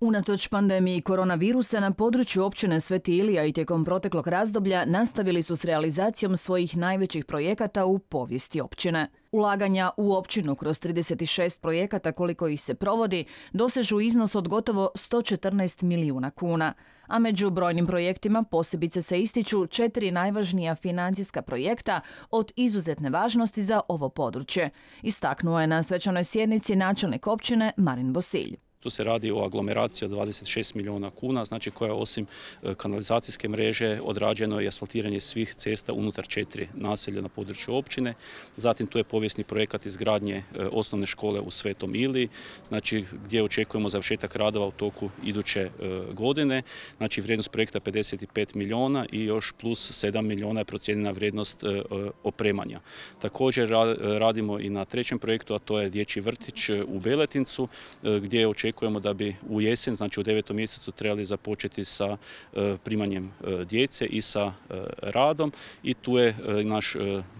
Unatoč pandemiji koronavirusa na području općine Sveti Ilija i tijekom proteklog razdoblja nastavili su s realizacijom svojih najvećih projekata u povijesti općine. Ulaganja u općinu kroz 36 projekata koliko ih se provodi dosežu iznos od gotovo 114 milijuna kuna, a među brojnim projektima posebice se ističu četiri najvažnija financijska projekta od izuzetne važnosti za ovo područje, istaknuo je na svečanoj sjednici načelnik općine Marin Bosilj. Tu se radi o aglomeraciji od 26 milijuna kuna, znači koja osim e, kanalizacijske mreže odrađeno je asfaltiranje svih cesta unutar četiri naselja na području općine. Zatim tu je povijesni projekat izgradnje e, osnovne škole u Svetom Ili, znači gdje očekujemo završetak radova u toku iduće e, godine. Znači vrijednost projekta 55 milijuna i još plus 7 milijuna je procijenjena vrijednost opremanja. Također radimo i na trećem projektu, a to je dječji vrtić u Beletincu, gdje očekujemo očekujemo da bi u jesen, znači u devetom mjesecu, trebali započeti sa e, primanjem e, djece i sa e, radom i tu je naš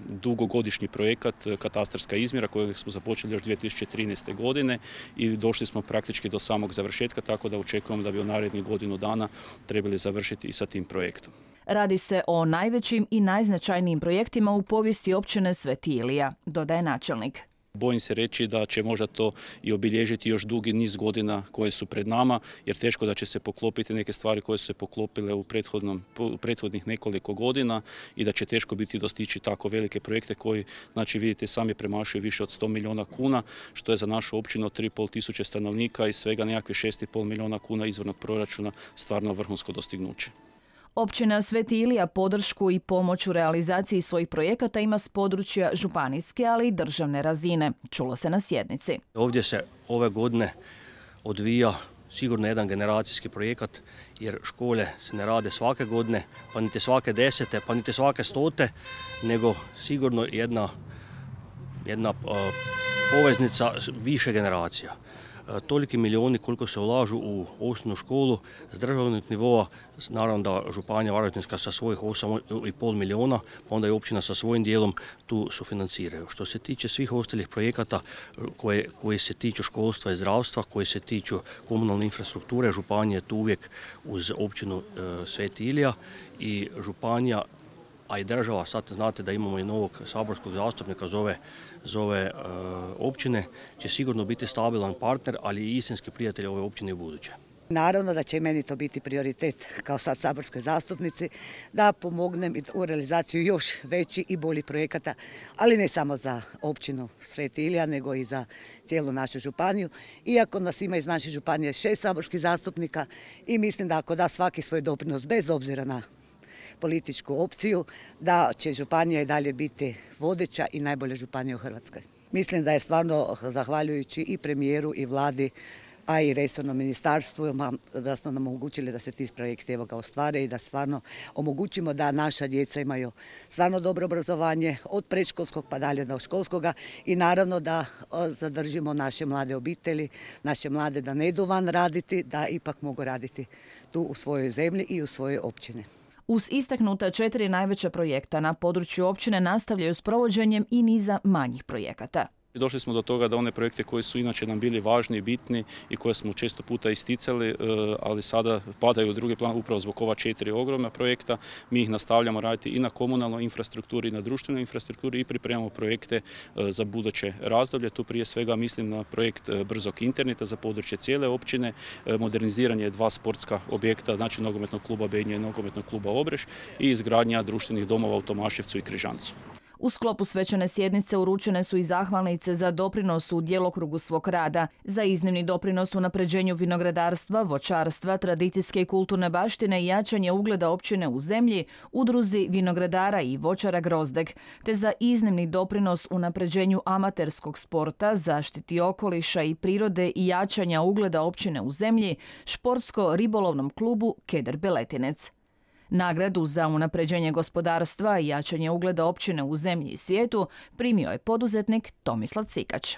dugogodišnji projekat katastarska izmjera kojeg smo započeli još 2013. godine i došli smo praktički do samog završetka, tako da očekujemo da bi u narednih godinu dana trebali završiti i sa tim projektom. Radi se o najvećim i najznačajnijim projektima u povijesti općine Svetilija, dodaje načelnik. Bojim se reći da će možda to i obilježiti još dugi niz godina koje su pred nama, jer teško da će se poklopiti neke stvari koje su se poklopile u, prethodnih nekoliko godina i da će teško biti dostići tako velike projekte koji, znači vidite, sami premašuju više od 100 miliona kuna, što je za našu općinu 3,5 tisuće stanovnika i svega nekakve 6,5 miliona kuna izvornog proračuna stvarno vrhunsko dostignuće. Općina Sveti Ilija podršku i pomoć u realizaciji svojih projekata ima s područja županijske, ali i državne razine. Čulo se na sjednici. Ovdje se ove godine odvija sigurno jedan generacijski projekat, jer škole se ne rade svake godine, pa niti svake desete, pa niti svake stote, nego sigurno jedna, jedna poveznica više generacija. E, toliki milijuni koliko se ulažu u osnovnu školu s državnog nivoa, naravno da Županija Varaždinska sa svojih 8,5 milijuna, pa onda i općina sa svojim dijelom tu sufinanciraju. Što se tiče svih ostalih projekata e, koje, se tiču školstva i zdravstva, koje se tiču komunalne infrastrukture, Županija je tu uvijek uz općinu e, Sveti Ilija i Županija a i država, sad znate da imamo i novog saborskog zastupnika zove, zove e, općine, će sigurno biti stabilan partner, ali i istinski prijatelj ove općine u buduće. Naravno da će meni to biti prioritet kao sad saborskoj zastupnici da pomognem u realizaciju još veći i boljih projekata, ali ne samo za općinu Sveti Ilija, nego i za cijelu našu županiju. Iako nas ima iz naše županije šest saborskih zastupnika i mislim da ako da svaki svoj doprinos bez obzira na političku opciju da će županija i dalje biti vodeća i najbolja županija u Hrvatskoj. Mislim da je stvarno zahvaljujući i premijeru i vladi a i resornom ministarstvu da smo nam omogućili da se ti projekti evo ga ostvare i da stvarno omogućimo da naša djeca imaju stvarno dobro obrazovanje od predškolskog pa dalje do školskoga i naravno da zadržimo naše mlade obitelji, naše mlade da ne idu van raditi, da ipak mogu raditi tu u svojoj zemlji i u svojoj općini. Uz istaknuta četiri najveća projekta na području općine nastavljaju s provođenjem i niza manjih projekata došli smo do toga da one projekte koji su inače nam bili važni i bitni i koje smo često puta isticali, e, ali sada padaju u drugi plan upravo zbog ova četiri ogromna projekta. Mi ih nastavljamo raditi i na komunalnoj infrastrukturi i na društvenoj infrastrukturi i pripremamo projekte e, za buduće razdoblje. Tu prije svega mislim na projekt e, brzog interneta za područje cijele općine, moderniziranje dva sportska objekta, znači nogometnog kluba Benje i nogometnog kluba Obreš i izgradnja društvenih domova u Tomaševcu i Križancu. U sklopu svečane sjednice uručene su i zahvalnice za doprinos u djelokrugu svog rada, za iznimni doprinos u napređenju vinogradarstva, vočarstva, tradicijske i kulturne baštine i jačanje ugleda općine u zemlji, udruzi vinogradara i voćara Grozdek, te za iznimni doprinos u napređenju amaterskog sporta, zaštiti okoliša i prirode i jačanja ugleda općine u zemlji, športsko-ribolovnom klubu Keder Beletinec. Nagradu za unapređenje gospodarstva i jačanje ugleda općine u zemlji i svijetu primio je poduzetnik Tomislav Cikač.